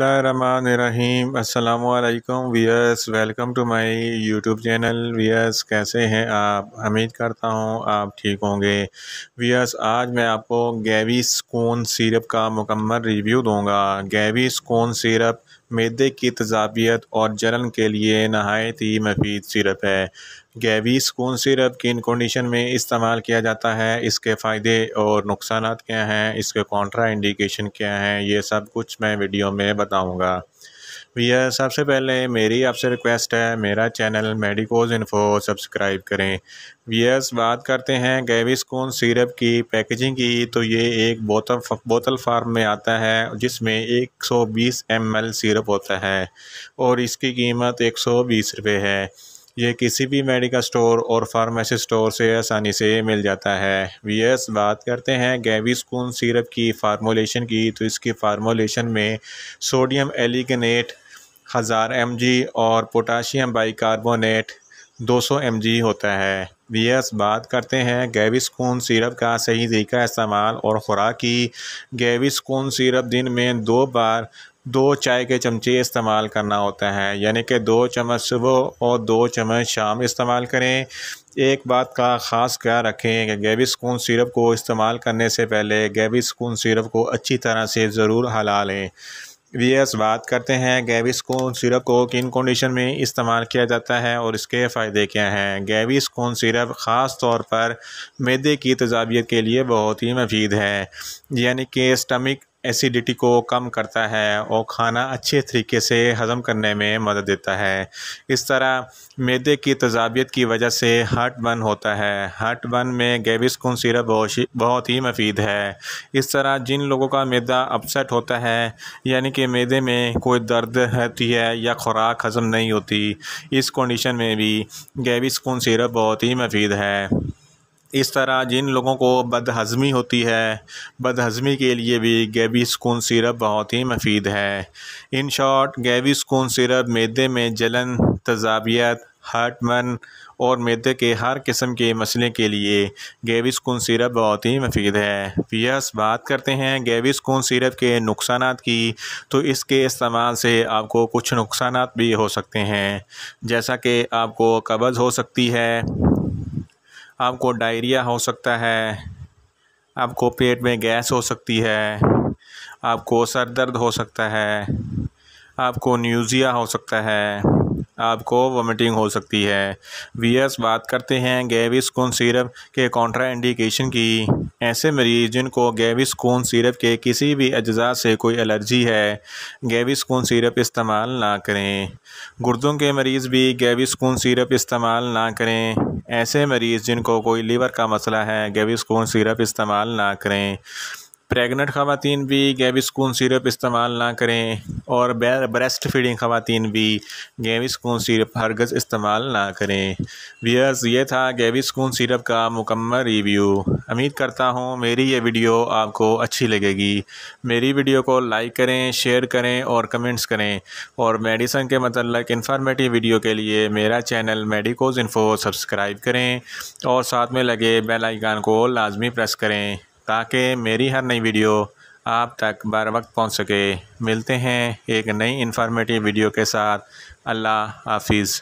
रहीम अस्सलाम वालेकुम viewers welcome to my YouTube channel viewers कैसे हैं आप उम्मीद करता हूं आप ठीक होंगे वीयर्स आज मैं आपको गैवी स्कोन सिरप का मुकम्मल रिव्यू दूंगा गैवी स्कोन सिरप मैदे की तजावियत और जलन के लिए नहायत ही मफीद सिरप है गैवी सुकून सिरप किन कंडीशन में इस्तेमाल किया जाता है इसके फ़ायदे और नुकसान क्या हैं इसके कॉन्ट्रा इंडिकेशन क्या हैं ये सब कुछ मैं वीडियो में बताऊँगा भैया सबसे पहले मेरी आपसे रिक्वेस्ट है मेरा चैनल मेडिकोज इन्फो सब्सक्राइब करें वीयर्स बात करते हैं गैविस्कोन सिरप की पैकेजिंग की तो ये एक बोतल बोतल फार्म में आता है जिसमें 120 एल सिरप होता है और इसकी कीमत 120 रुपए है ये किसी भी मेडिकल स्टोर और फार्मेसी स्टोर से आसानी से मिल जाता है वीयर्स बात करते हैं गैविस्कून सिरप की फार्मोलेशन की तो इसकी फार्मोलेशन में सोडियम एलिगनेट हज़ार एम और पोटाशियम बाइकार्बोनेट 200 एम होता है ये बात करते हैं गैविसकून सिरप का सही तरीका इस्तेमाल और ख़ुराक की गैविस्कून सिरप दिन में दो बार दो चाय के चमचे इस्तेमाल करना होता है यानी कि दो चम्मच सुबह और दो चम्मच शाम इस्तेमाल करें एक बात का ख़ास ख्याल रखें कि गैविसकून सिरप को इस्तेमाल करने से पहले गैविसकून सिरप को अच्छी तरह से ज़रूर हला लें वीएस बात करते हैं गैविस्कोन सिरप को किन कंडीशन में इस्तेमाल किया जाता है और इसके फ़ायदे क्या हैं गैविस्कोन सिरप ख़ास तौर पर मैदे की तजावियत के लिए बहुत ही मफीद है यानी कि स्टमिक एसिडिटी को कम करता है और खाना अच्छे तरीके से हज़म करने में मदद देता है इस तरह मैदे की तजाबियत की वजह से हार्ट बर्न होता है हार्ट बन में गैबिस्कून सिरप बहुत ही मफीद है इस तरह जिन लोगों का मैदा अपसेट होता है यानी कि मैदे में कोई दर्द रहती है या खुराक हज़म नहीं होती इस कंडीशन में भी गैबिस्कून सिरप बहुत ही मफीद है इस तरह जिन लोगों को बदहज़मी होती है बदहज़मी के लिए भी गैवी सुकून सिरप बहुत ही मफीद है इन शॉर्ट गैवी सुकून सिरप मैदे में जलन तजावियत हार्टमन और मैदे के हर किस्म के मसले के लिए गैवी सुकून सिरप बहुत ही मफीद है पियस बात करते हैं गैवी सुकून सिरप के नुकसान की तो इसके इस्तेमाल से आपको कुछ नुकसान भी हो सकते हैं जैसा कि आपको कब्ज़ हो सकती है आपको डायरिया हो सकता है आपको पेट में गैस हो सकती है आपको सर दर्द हो सकता है आपको न्यूज़िया हो सकता है आपको वॉमिटिंग हो सकती है वीएस बात करते हैं गैविस्कून सिरप के कॉन्ट्रा इंडिकेशन की ऐसे मरीज जिनको गैविस्कून सिरप के किसी भी अज्जा से कोई एलर्जी है गैविस्कून सिरप इस्तेमाल ना करें गुर्दों के मरीज़ भी गैविस्कून सिरप इस्तेमाल ना करें ऐसे मरीज़ जिनको कोई लीवर का मसला है गेविस्कोन सिरप इस्तेमाल ना करें प्रेग्नेंट खातन भी गेविस्कून सिरप इस्तेमाल ना करें और ब्रेस्ट फीडिंग खातन भी गेविस्कून सिरप हरगज़ इस्तेमाल ना करें वियर्स ये था गेविस्कून सिरप का मुकम्मल रिव्यू उम्मीद करता हूँ मेरी ये वीडियो आपको अच्छी लगेगी मेरी वीडियो को लाइक करें शेयर करें और कमेंट्स करें और मेडिसन के मतलब इन्फॉर्मेटिव वीडियो के लिए मेरा चैनल मेडिकोज इन्फो सब्सक्राइब करें और साथ में लगे बेल आइकान को लाजमी प्रेस करें ताकि मेरी हर नई वीडियो आप तक बर वक्त पहुँच सके मिलते हैं एक नई इन्फॉर्मेटिव वीडियो के साथ अल्लाह हाफिज़